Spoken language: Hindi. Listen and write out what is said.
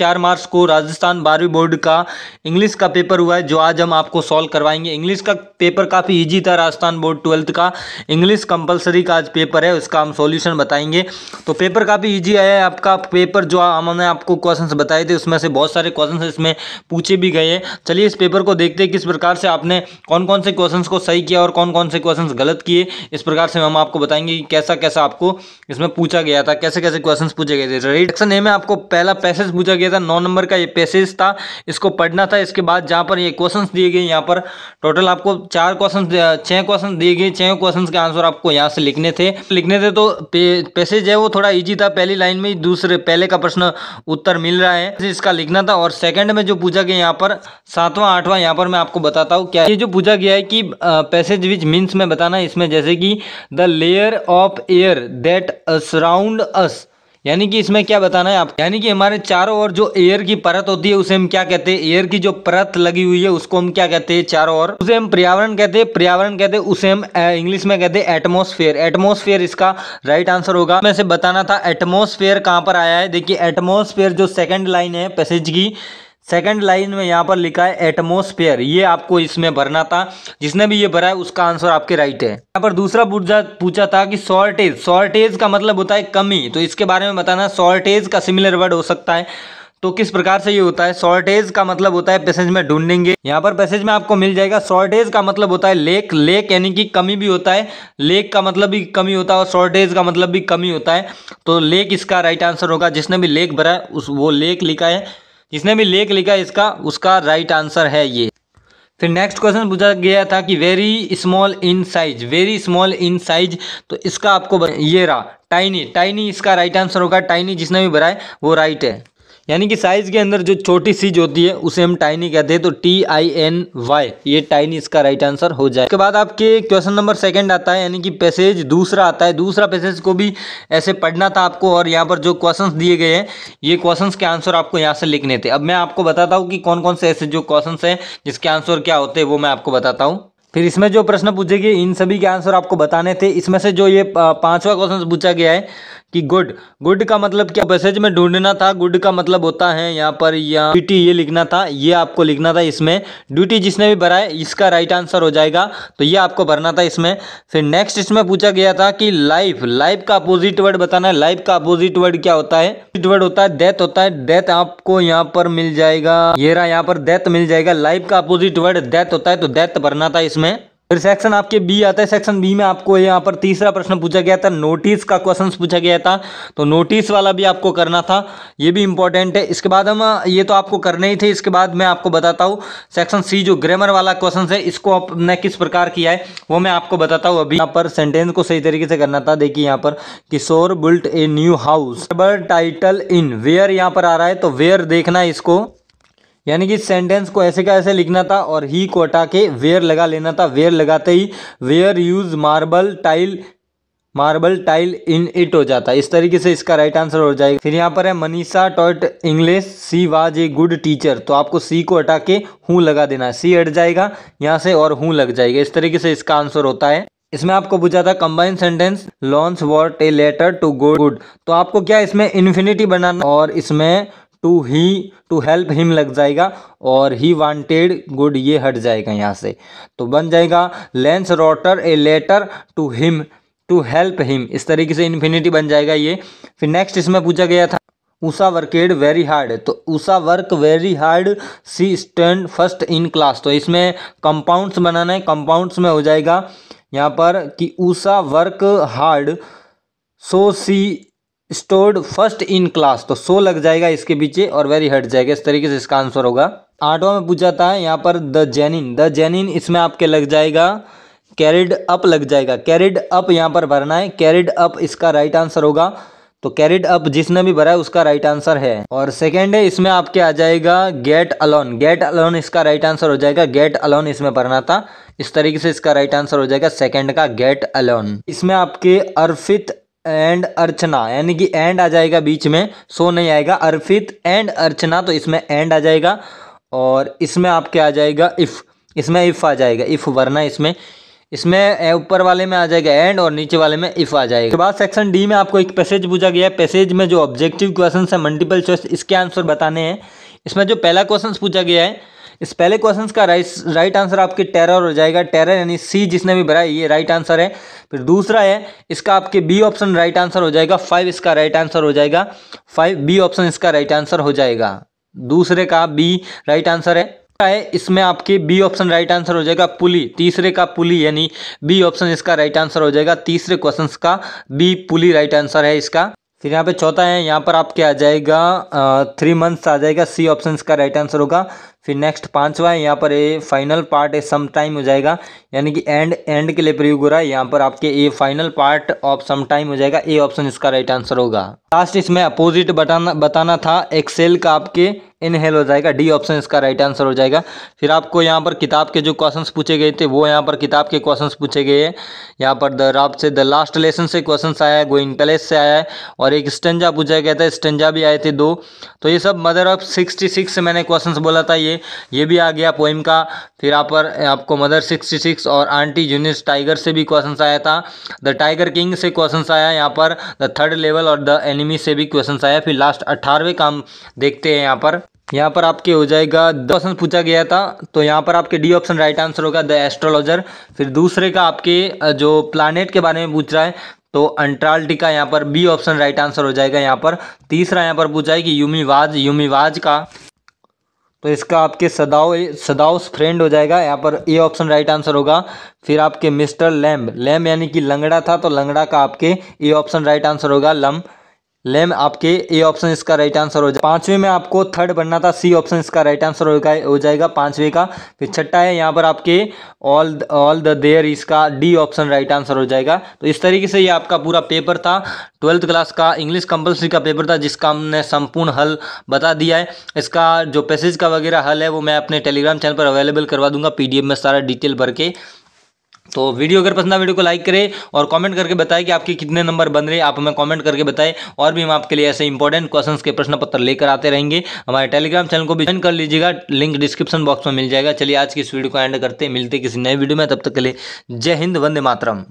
चार मार्च को राजस्थान बारहवीं बोर्ड का इंग्लिश का पेपर हुआ है जो आज हम आपको सॉल्व करवाएंगे इंग्लिश का पेपर काफ़ी इजी था राजस्थान बोर्ड ट्वेल्थ का इंग्लिश कंपलसरी का आज पेपर है उसका हम सॉल्यूशन बताएंगे तो पेपर काफ़ी ईजी आया है आपका पेपर जो हमने आपको क्वेश्चन बताए थे उसमें से बहुत सारे क्वेश्चन इसमें पूछे भी गए हैं चलिए इस पेपर को देखते हैं किस प्रकार से आपने कौन कौन से क्वेश्चन को सही किया और कौन कौन से क्वेश्चन गलत किए इस प्रकार से हम आपको बताएंगे कि कैसा कैसा आपको इसमें पूछा गया था कैसे कैसे क्वेश्चन पूछे गए थे राइट ए में आपको पहला पैसेज पूछा गया दिया था नौ नंबर का ये पैसेज था इसको पढ़ना था इसके बाद जहाँ पर ये क्वेश्चन दिए गए यहाँ पर टोटल आपको चार क्वेश्चन छः क्वेश्चन दिए गए छः क्वेश्चन के आंसर आपको यहाँ से लिखने थे लिखने थे तो पैसेज है वो थोड़ा ईजी था पहली लाइन में दूसरे पहले का प्रश्न उत्तर मिल रहा है इसका लिखना था और सेकेंड में जो पूछा गया यहाँ पर सातवां आठवां यहाँ पर मैं आपको बताता हूँ क्या ये जो पूछा गया है कि पैसेज विच मीन्स में बताना इसमें जैसे कि the layer of air that surround us यानी कि इसमें क्या बताना है आप यानी कि हमारे चारों ओर जो एयर की परत होती है उसे हम क्या कहते हैं एयर की जो परत लगी हुई है उसको हम क्या कहते हैं चारों ओर उसे हम पर्यावरण कहते हैं पर्यावरण कहते हैं उसे हम इंग्लिश में कहते हैं एटमोसफेयर एटमोसफेयर इसका राइट आंसर होगा मैं से बताना था एटमोसफेयर कहाँ पर आया है देखिए एटमोसफेयर जो सेकेंड लाइन है पैसेज की सेकंड लाइन में यहाँ पर लिखा है एटमोस्फेयर ये आपको इसमें भरना था जिसने भी ये भरा है उसका आंसर आपके राइट है यहाँ पर दूसरा पूछा पूछा था कि शॉर्टेज शॉर्टेज का मतलब होता है कमी तो इसके बारे में बताना शॉर्टेज का सिमिलर वर्ड हो सकता है तो किस प्रकार से ये होता है शॉर्टेज का मतलब होता है पैसेज में ढूंढेंगे यहाँ पर पैसेज में आपको मिल जाएगा शॉर्टेज का मतलब होता है लेक लेक यानी कि कमी भी होता है लेक का मतलब भी कमी होता है और शॉर्टेज का मतलब भी कमी होता है तो लेक इसका राइट आंसर होगा जिसने भी लेक भरा उस वो लेक लिखा है जिसने भी लेख लिखा इसका उसका राइट आंसर है ये फिर नेक्स्ट क्वेश्चन पूछा गया था कि very small in size very small in size तो इसका आपको ये रहा टाइनी टाइनी इसका राइट आंसर होगा टाइनी जिसने भी भरा है वो राइट है यानी कि साइज़ के अंदर जो छोटी सीज होती है उसे हम टाइनी कहते हैं तो टी आई एन वाई ये टाइनी इसका राइट आंसर हो जाए उसके बाद आपके क्वेश्चन नंबर सेकंड आता है यानी कि पैसेज दूसरा आता है दूसरा पैसेज को भी ऐसे पढ़ना था आपको और यहाँ पर जो क्वेश्चन दिए गए हैं ये क्वेश्चन के आंसर आपको यहाँ से लिखने थे अब मैं आपको बताता हूँ कि कौन कौन से ऐसे जो क्वेश्चन हैं जिसके आंसर क्या होते हैं वो मैं आपको बताता हूँ फिर इसमें जो प्रश्न पूछे गए इन सभी के आंसर आपको बताने थे इसमें से जो ये पांचवा क्वेश्चन पूछा गया है कि गुड गुड का मतलब क्या पैसेज में ढूंढना था गुड का मतलब होता है यहाँ पर या ड्यूटी ये लिखना था ये आपको लिखना था इसमें ड्यूटी जिसने भी भरा है इसका राइट आंसर हो जाएगा तो ये आपको भरना था इसमें फिर नेक्स्ट इसमें पूछा गया था कि लाइफ लाइफ का अपोजिट वर्ड बताना है लाइफ का अपोजिट वर्ड क्या होता है वर्ड होता है डेथ होता है डेथ आपको यहाँ पर मिल जाएगा ये रहा यहाँ पर डेथ मिल जाएगा लाइफ का अपोजिट वर्ड डेथ होता है तो डेथ भरना था इसमें फिर सेक्शन आपके बी आता है सेक्शन बी में आपको यहाँ पर तीसरा प्रश्न पूछा गया था नोटिस का क्वेश्चन पूछा गया था तो नोटिस वाला भी आपको करना था ये भी इंपॉर्टेंट है इसके बाद हम ये तो आपको करने ही थे इसके बाद मैं आपको बताता हूँ सेक्शन सी जो ग्रामर वाला क्वेश्चन है इसको आपने किस प्रकार किया है वो मैं आपको बताता हूँ अभी यहाँ पर सेंटेंस को सही तरीके से करना था देखिए यहाँ पर Kishore built a new house title in where यहाँ पर आ रहा है तो वेयर देखना है इसको यानी कि सेंटेंस को ऐसे का ऐसे लिखना था और ही को हटा के वेयर लगा लेना था वेयर लगाते ही where use marble tile marble tile in it हो जाता है इस तरीके से इसका राइट आंसर हो जाएगा फिर यहाँ पर है Manisha taught English she was a good teacher तो आपको सी को हटा के हूँ लगा देना है सी हट जाएगा यहाँ से और हूँ लग जाएगा इस तरीके से इसका आंसर होता है इसमें आपको पूछा था combine sentence Lance wrote a letter to go good तो आपको क्या इसमें इन्फिनिटी बनाना और इसमें टू ही टू हेल्प हिम लग जाएगा और ही वांटेड गुड ये हट जाएगा यहाँ से तो बन जाएगा Lance wrote a letter to him to help him इस तरीके से इन्फिनिटी बन जाएगा ये फिर नेक्स्ट इसमें पूछा गया था उषा वर्केड वेरी हार्ड तो Usha work very hard she stand first in class तो इसमें कंपाउंड्स बनाना है कंपाउंड्स में हो जाएगा यहाँ पर कि Usha work hard so she stored first in class तो सो लग जाएगा इसके पीछे और वेरी हट जाएगा इस तरीके से इसका आंसर होगा आठवां में पूछा जाता है यहाँ पर द जेनिन द जेनिन इसमें आपके लग जाएगा कैरिड अप लग जाएगा कैरिड अप यहाँ पर भरना है कैरिड अप इसका राइट आंसर होगा तो कैरिड अप जिसने भी भरा है उसका राइट आंसर है और सेकेंड है इसमें आपके आ जाएगा गेट अलोन गेट अलोन इसका राइट आंसर हो जाएगा गेट अलोन इसमें भरना था इस तरीके से इसका राइट आंसर हो जाएगा सेकेंड का गेट अलोन इसमें आपके अर्फित एंड अर्चना यानी कि एंड आ जाएगा बीच में सो नहीं आएगा अर्पित एंड अर्चना तो इसमें एंड आ जाएगा और इसमें आपके आ जाएगा इफ़ इसमें इफ़ आ जाएगा इफ़ वरना इसमें इसमें ऊपर वाले में आ जाएगा एंड और नीचे वाले में इफ आ जाएगा उसके बाद सेक्शन डी में आपको एक पैसेज पूछा गया है पैसेज में जो ऑब्जेक्टिव क्वेश्चन है मल्टीपल चॉइस इसके आंसर बताने हैं इसमें जो पहला क्वेश्चन पूछा गया है इस पहले क्वेश्चन का राइट आंसर आपके टेरर हो जाएगा टेरर यानी सी जिसने भी भरा है ये राइट आंसर है फिर दूसरा है इसका आपके बी ऑप्शन राइट आंसर हो जाएगा फाइव इसका राइट आंसर हो जाएगा फाइव बी ऑप्शन इसका राइट आंसर हो जाएगा दूसरे का बी राइट आंसर है है इसमें आपके बी ऑप्शन राइट आंसर हो जाएगा पुली तीसरे का पुली यानी बी ऑप्शन इसका राइट आंसर हो जाएगा तीसरे क्वेश्चन का बी पुली राइट आंसर है इसका फिर यहाँ पे चौथा है यहाँ पर आपके आ जाएगा थ्री मंथ्स आ जाएगा सी ऑप्शन का राइट आंसर होगा फिर नेक्स्ट पांचवा है यहाँ पर a final part a some time हो जाएगा यानी कि एंड एंड के लिए प्रयोग हो रहा है यहाँ पर आपके a final part of some time हो जाएगा ए ऑप्शन इसका राइट आंसर होगा लास्ट इसमें अपोजिट बताना बताना था एक्सेल का आपके इनहेल हो जाएगा डी ऑप्शन इसका राइट आंसर हो जाएगा फिर आपको यहाँ पर किताब के जो क्वेश्चंस पूछे गए थे वो यहाँ पर किताब के क्वेश्चंस पूछे गए हैं यहाँ पर द राब से द लास्ट लेसन से क्वेश्चंस आया है गोइंग कलेस से आया है और एक स्टेंजा पूछा गया था स्टेंजा भी आए थे दो तो ये सब मदर ऑफ सिक्सटी सिक्स से मैंने क्वेश्चन बोला था ये लीजिए ये भी आ गया पोइम का फिर आप पर आपको मदर सिक्सटी सिक्स और आंटी जूनियस टाइगर से भी क्वेश्चन आया था द टाइगर किंग से क्वेश्चन आया यहाँ पर द थर्ड लेवल और द एनिमी से भी क्वेश्चन आया फिर लास्ट अट्ठारहवें काम देखते हैं यहाँ पर यहाँ पर आपके हो जाएगा दो ऑप्शन पूछा गया था तो यहाँ पर आपके डी ऑप्शन राइट आंसर होगा द एस्ट्रोलॉजर फिर दूसरे का आपके जो प्लानट के बारे में पूछ रहा है तो अंटार्कटिका यहाँ पर बी ऑप्शन राइट आंसर हो जाएगा यहाँ पर तीसरा यहाँ पर पूछा है कि युमिवाज युमिवाज का तो इसका आपके सदाओ सदाउस फ्रेंड हो जाएगा यहाँ पर ए ऑप्शन राइट आंसर होगा फिर आपके मिस्टर लैम्ब लैम्ब यानी कि लंगड़ा था तो लंगड़ा का आपके ए ऑप्शन राइट आंसर होगा लम लेम आपके ए ऑप्शन इसका राइट आंसर हो जाए पांचवे में आपको थर्ड बनना था सी ऑप्शन इसका राइट आंसर हो जाएगा पांचवे का फिर छठा है यहाँ पर आपके ऑल ऑल द देयर इसका डी ऑप्शन राइट आंसर हो जाएगा तो इस तरीके से ये आपका पूरा पेपर था ट्वेल्थ क्लास का इंग्लिश कंपलसरी का पेपर था जिसका हमने संपूर्ण हल बता दिया है इसका जो पैसेज का वगैरह हल है वो मैं अपने टेलीग्राम चैनल पर अवेलेबल करवा दूंगा पी में सारा डिटेल भर के तो वीडियो अगर पसंद आए वीडियो को लाइक करें और कमेंट करके बताएं कि आपके कितने नंबर बन रहे आप हमें कमेंट करके बताएं और भी हम आपके लिए ऐसे इंपॉर्टेंट क्वेश्चंस के प्रश्न पत्र लेकर आते रहेंगे हमारे टेलीग्राम चैनल को भी ज्वाइन कर लीजिएगा लिंक डिस्क्रिप्शन बॉक्स में मिल जाएगा चलिए आज की इस वीडियो को एंड करते मिलते किसी नए वीडियो में तब तक के लिए जय हिंद वंदे मातरम